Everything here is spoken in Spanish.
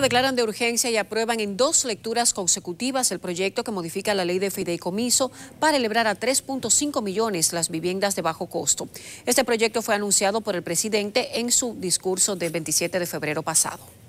declaran de urgencia y aprueban en dos lecturas consecutivas el proyecto que modifica la ley de fideicomiso para elevar a 3.5 millones las viviendas de bajo costo. Este proyecto fue anunciado por el presidente en su discurso del 27 de febrero pasado.